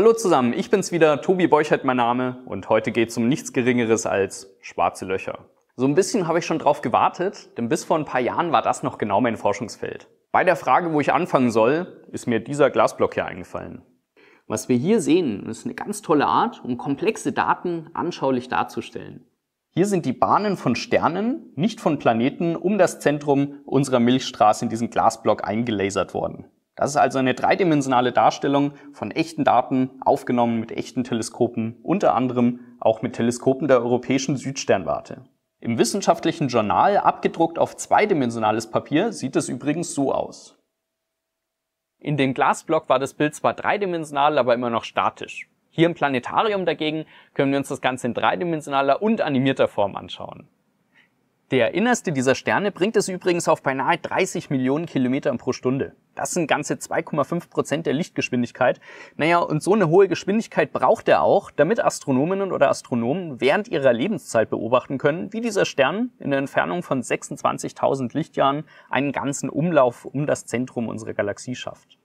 Hallo zusammen, ich bin's wieder, Tobi Beuchert mein Name und heute geht's um nichts Geringeres als schwarze Löcher. So ein bisschen habe ich schon drauf gewartet, denn bis vor ein paar Jahren war das noch genau mein Forschungsfeld. Bei der Frage, wo ich anfangen soll, ist mir dieser Glasblock hier eingefallen. Was wir hier sehen, ist eine ganz tolle Art, um komplexe Daten anschaulich darzustellen. Hier sind die Bahnen von Sternen, nicht von Planeten, um das Zentrum unserer Milchstraße in diesen Glasblock eingelasert worden. Das ist also eine dreidimensionale Darstellung von echten Daten, aufgenommen mit echten Teleskopen, unter anderem auch mit Teleskopen der Europäischen Südsternwarte. Im wissenschaftlichen Journal, abgedruckt auf zweidimensionales Papier, sieht es übrigens so aus. In dem Glasblock war das Bild zwar dreidimensional, aber immer noch statisch. Hier im Planetarium dagegen können wir uns das Ganze in dreidimensionaler und animierter Form anschauen. Der innerste dieser Sterne bringt es übrigens auf beinahe 30 Millionen Kilometern pro Stunde. Das sind ganze 2,5 Prozent der Lichtgeschwindigkeit. Naja, und so eine hohe Geschwindigkeit braucht er auch, damit Astronominnen oder Astronomen während ihrer Lebenszeit beobachten können, wie dieser Stern in der Entfernung von 26.000 Lichtjahren einen ganzen Umlauf um das Zentrum unserer Galaxie schafft.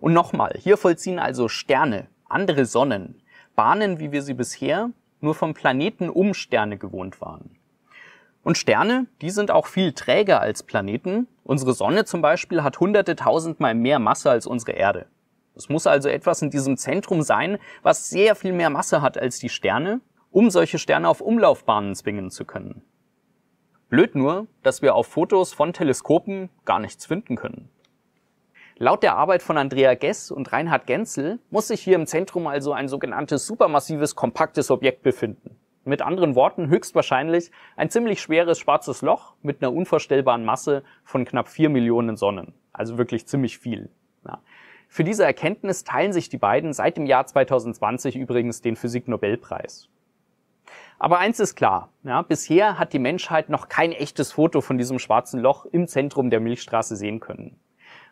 Und nochmal, hier vollziehen also Sterne, andere Sonnen, Bahnen, wie wir sie bisher nur vom Planeten um Sterne gewohnt waren. Und Sterne, die sind auch viel träger als Planeten. Unsere Sonne zum Beispiel hat hunderte tausendmal mehr Masse als unsere Erde. Es muss also etwas in diesem Zentrum sein, was sehr viel mehr Masse hat als die Sterne, um solche Sterne auf Umlaufbahnen zwingen zu können. Blöd nur, dass wir auf Fotos von Teleskopen gar nichts finden können. Laut der Arbeit von Andrea Gess und Reinhard Genzel muss sich hier im Zentrum also ein sogenanntes supermassives kompaktes Objekt befinden. Mit anderen Worten höchstwahrscheinlich ein ziemlich schweres schwarzes Loch mit einer unvorstellbaren Masse von knapp 4 Millionen Sonnen. Also wirklich ziemlich viel. Ja. Für diese Erkenntnis teilen sich die beiden seit dem Jahr 2020 übrigens den Physiknobelpreis. Aber eins ist klar, ja, bisher hat die Menschheit noch kein echtes Foto von diesem schwarzen Loch im Zentrum der Milchstraße sehen können.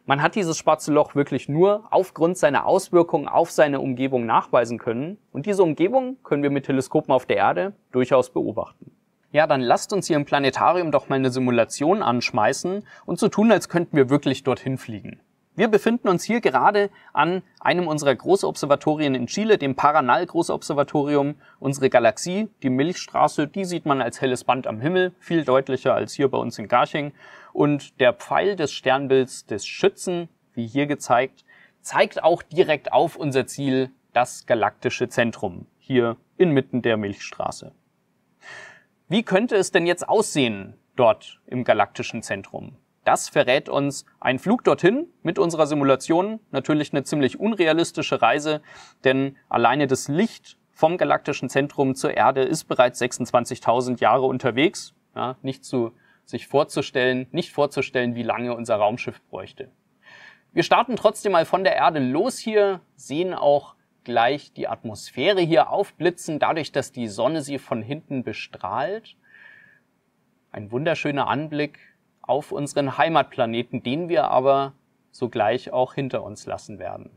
Man hat dieses schwarze Loch wirklich nur aufgrund seiner Auswirkungen auf seine Umgebung nachweisen können und diese Umgebung können wir mit Teleskopen auf der Erde durchaus beobachten. Ja, dann lasst uns hier im Planetarium doch mal eine Simulation anschmeißen und so tun, als könnten wir wirklich dorthin fliegen. Wir befinden uns hier gerade an einem unserer Großobservatorien in Chile, dem Paranal Großobservatorium. Unsere Galaxie, die Milchstraße, die sieht man als helles Band am Himmel, viel deutlicher als hier bei uns in Garching. Und der Pfeil des Sternbilds des Schützen, wie hier gezeigt, zeigt auch direkt auf unser Ziel, das galaktische Zentrum, hier inmitten der Milchstraße. Wie könnte es denn jetzt aussehen dort im galaktischen Zentrum? Das verrät uns ein Flug dorthin mit unserer Simulation natürlich eine ziemlich unrealistische Reise, denn alleine das Licht vom galaktischen Zentrum zur Erde ist bereits 26.000 Jahre unterwegs. Ja, nicht zu sich vorzustellen, nicht vorzustellen, wie lange unser Raumschiff bräuchte. Wir starten trotzdem mal von der Erde los hier, sehen auch gleich die Atmosphäre hier aufblitzen, dadurch, dass die Sonne sie von hinten bestrahlt. Ein wunderschöner Anblick auf unseren Heimatplaneten, den wir aber sogleich auch hinter uns lassen werden.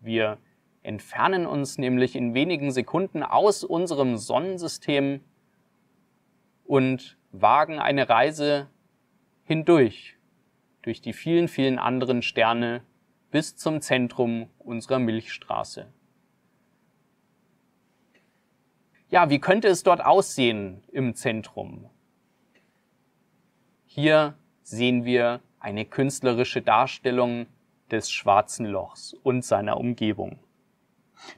Wir entfernen uns nämlich in wenigen Sekunden aus unserem Sonnensystem und wagen eine Reise hindurch durch die vielen, vielen anderen Sterne bis zum Zentrum unserer Milchstraße. Ja, wie könnte es dort aussehen im Zentrum? Hier sehen wir eine künstlerische Darstellung des schwarzen Lochs und seiner Umgebung.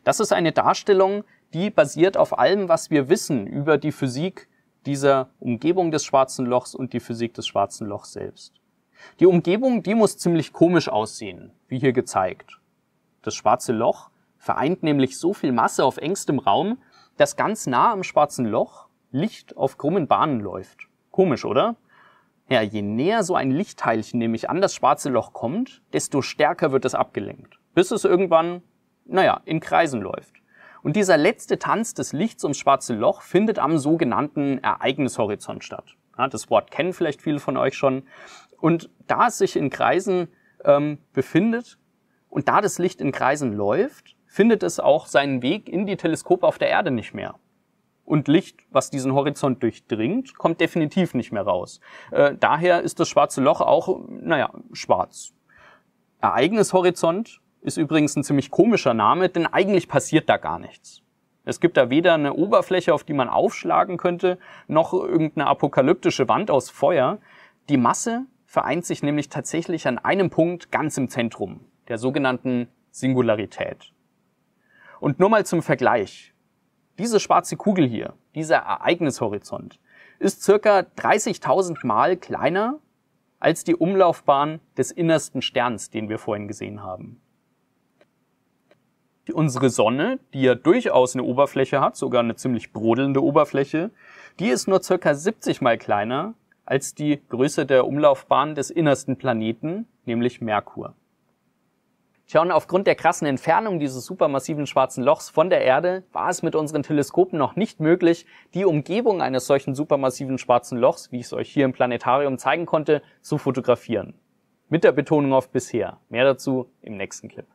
Das ist eine Darstellung, die basiert auf allem, was wir wissen über die Physik dieser Umgebung des schwarzen Lochs und die Physik des schwarzen Lochs selbst. Die Umgebung, die muss ziemlich komisch aussehen, wie hier gezeigt. Das schwarze Loch vereint nämlich so viel Masse auf engstem Raum, dass ganz nah am schwarzen Loch Licht auf krummen Bahnen läuft. Komisch, oder? Ja, je näher so ein Lichtteilchen nämlich an das schwarze Loch kommt, desto stärker wird es abgelenkt, bis es irgendwann, naja, in Kreisen läuft. Und dieser letzte Tanz des Lichts ums schwarze Loch findet am sogenannten Ereignishorizont statt. Ja, das Wort kennen vielleicht viele von euch schon. Und da es sich in Kreisen ähm, befindet und da das Licht in Kreisen läuft, findet es auch seinen Weg in die Teleskope auf der Erde nicht mehr und Licht, was diesen Horizont durchdringt, kommt definitiv nicht mehr raus. Äh, daher ist das schwarze Loch auch, naja, schwarz. Ereignishorizont ist übrigens ein ziemlich komischer Name, denn eigentlich passiert da gar nichts. Es gibt da weder eine Oberfläche, auf die man aufschlagen könnte, noch irgendeine apokalyptische Wand aus Feuer. Die Masse vereint sich nämlich tatsächlich an einem Punkt ganz im Zentrum, der sogenannten Singularität. Und nur mal zum Vergleich. Diese schwarze Kugel hier, dieser Ereignishorizont, ist circa 30.000 Mal kleiner als die Umlaufbahn des innersten Sterns, den wir vorhin gesehen haben. Unsere Sonne, die ja durchaus eine Oberfläche hat, sogar eine ziemlich brodelnde Oberfläche, die ist nur circa 70 mal kleiner als die Größe der Umlaufbahn des innersten Planeten, nämlich Merkur. Schon aufgrund der krassen Entfernung dieses supermassiven schwarzen Lochs von der Erde war es mit unseren Teleskopen noch nicht möglich, die Umgebung eines solchen supermassiven schwarzen Lochs, wie ich es euch hier im Planetarium zeigen konnte, zu fotografieren. Mit der Betonung auf bisher. Mehr dazu im nächsten Clip.